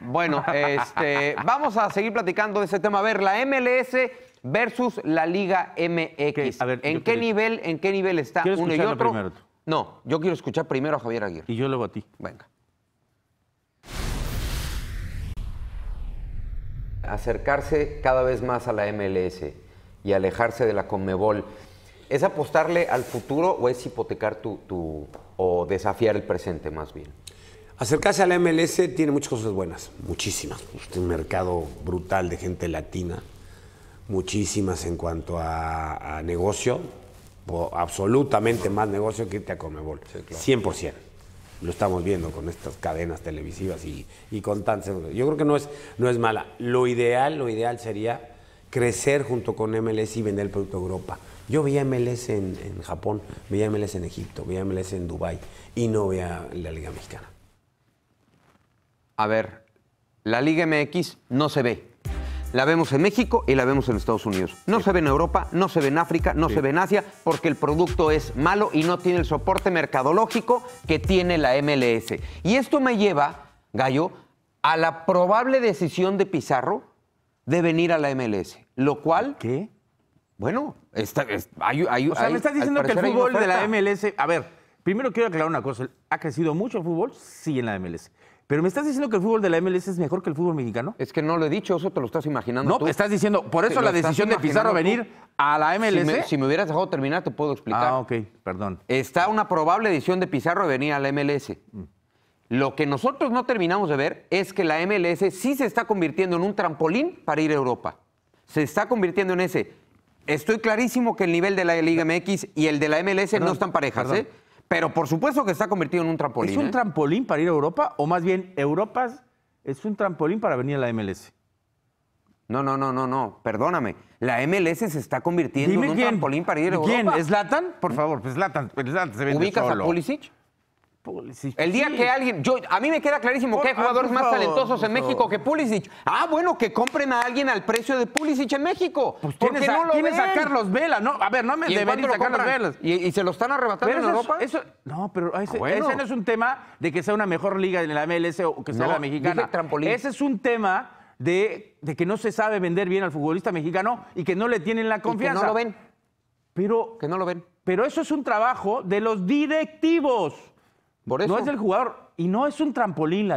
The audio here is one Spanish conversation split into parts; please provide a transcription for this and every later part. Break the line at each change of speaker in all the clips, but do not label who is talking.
Bueno, este, vamos a seguir platicando de ese tema. A ver, la MLS versus la Liga MX. ¿En qué nivel, en qué nivel está uno y otro? No, yo quiero escuchar primero a Javier Aguirre. Y yo luego a ti. Venga. Acercarse cada vez más a la MLS y alejarse de la Conmebol. ¿Es apostarle al futuro o es hipotecar tu, tu o desafiar el presente más bien? Acercarse a la MLS tiene muchas cosas
buenas, muchísimas. Pues, un mercado brutal de gente latina, muchísimas en cuanto a, negocio, absolutamente más negocio que irte a
Comebol, 100%.
Lo estamos viendo con estas cadenas televisivas y, con tan... Yo creo que no es, no es mala. Lo ideal, lo ideal sería crecer junto con MLS y vender el producto a Europa. Yo veía MLS en, en Japón, veía MLS en Egipto, veía
MLS en Dubái y no veía la Liga Mexicana a ver, la Liga MX no se ve. La vemos en México y la vemos en Estados Unidos. No se ve en Europa, no se ve en África, no se ve en Asia, porque el producto es malo y no tiene el soporte mercadológico que tiene la MLS. Y esto me lleva, Gallo, a la probable decisión de Pizarro de venir a la MLS, lo cual... ¿Qué? Bueno, está, hay, o sea, me estás diciendo que el fútbol de la
MLS... A ver, primero quiero aclarar una cosa. ¿Ha crecido mucho el fútbol? Sí, en la MLS. Pero me estás diciendo que el fútbol de la
MLS es mejor que el fútbol mexicano. Es que no lo he dicho, eso te lo estás imaginando. No, estás diciendo, por eso la decisión de Pizarro venir a la MLS. Si me, hubieras dejado terminar, te puedo explicar. Ah, ok, perdón. Está una probable decisión de Pizarro venir a la MLS. Mm. Lo que nosotros no terminamos de ver es que la MLS sí se está convirtiendo en un trampolín para ir a Europa. Se está convirtiendo en ese. Estoy clarísimo que el nivel de la Liga MX y el de la MLS no están parejas, ¿eh? Pero por supuesto que está convertido en un trampolín. ¿Es un ¿eh? trampolín para ir a Europa? O más bien, Europa es un trampolín para venir a la MLS. No, no, no, no, no. Perdóname. La MLS se está convirtiendo en un trampolín para ir a Europa. ¿Quién? ¿Es
Latan? Por favor, pues Latan. Pues ¿Ubicas a Pulisic?
El día que alguien, yo, a mí me queda clarísimo que hay ah, jugadores más talentosos en México que Pulisic. Ah, bueno, que compren a alguien al precio de Pulisic en México. Pues tienes, a, no a Carlos Vela, no, a ver, no me ir sacar las velas. ¿Y, se lo están arrebatando en Europa?
no, pero ah, ese, no es un tema de que sea una mejor liga en la MLS o que sea la mexicana. Ese es un tema de, que no se sabe vender bien al futbolista mexicano y que no le tienen la confianza. que no lo ven. Pero, que no lo ven. Pero eso es un trabajo de los directivos. No es el jugador y no es un trampolín.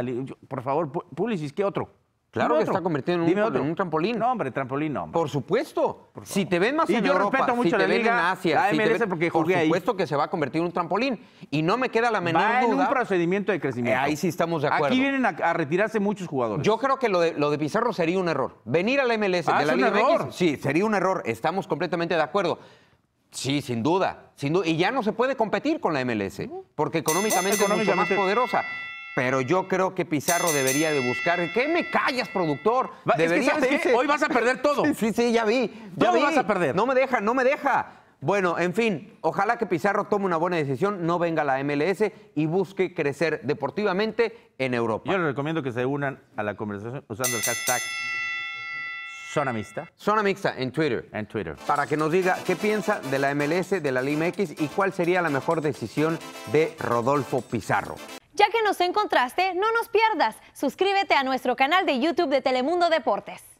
por favor,
Pulisic, ¿qué otro? Claro que está convirtiendo en un, trampolín. No, hombre, trampolín no. Por supuesto. si te ven más y yo mucho si te ven Liga, en por supuesto que se va a convertir en un trampolín. Y no me queda la menor duda. en un procedimiento de crecimiento. Eh, ahí sí estamos de acuerdo. Aquí vienen a, retirarse muchos jugadores. Yo creo que lo de, Pizarro sería un error. Venir a la MLS ah, de la Liga sí, sería un error. Estamos completamente de acuerdo. Sí, sin duda, Y ya no se puede competir con la MLS, porque económicamente, es mucho más poderosa. Pero yo creo que Pizarro debería de buscar. ¿Qué me callas, productor? Hoy vas a perder todo. sí, sí, ya vi. Ya vas a perder. No me deja, no me deja. Bueno, en fin, ojalá que Pizarro tome una buena decisión, no venga a la MLS y busque crecer deportivamente en Europa. Yo les recomiendo que se unan a la conversación usando el hashtag Zona Mixta. Zona Mixta en Twitter. En Twitter. Para que nos diga qué piensa de la MLS, de la Lima X y cuál sería la mejor decisión de Rodolfo Pizarro. Ya que nos encontraste, no nos pierdas. Suscríbete a nuestro canal de YouTube de Telemundo Deportes.